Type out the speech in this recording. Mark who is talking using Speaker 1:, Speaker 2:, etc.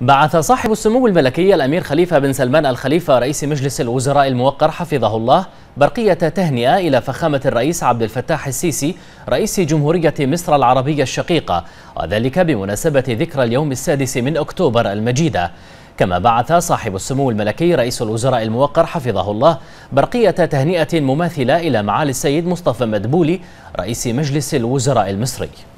Speaker 1: بعث صاحب السمو الملكي الأمير خليفة بن سلمان الخليفة رئيس مجلس الوزراء الموقر حفظه الله برقية تهنئة إلى فخامة الرئيس عبد الفتاح السيسي رئيس جمهورية مصر العربية الشقيقة وذلك بمناسبة ذكرى اليوم السادس من أكتوبر المجيدة كما بعث صاحب السمو الملكي رئيس الوزراء الموقر حفظه الله برقية تهنئة مماثلة إلى معالي السيد مصطفى مدبولي رئيس
Speaker 2: مجلس الوزراء المصري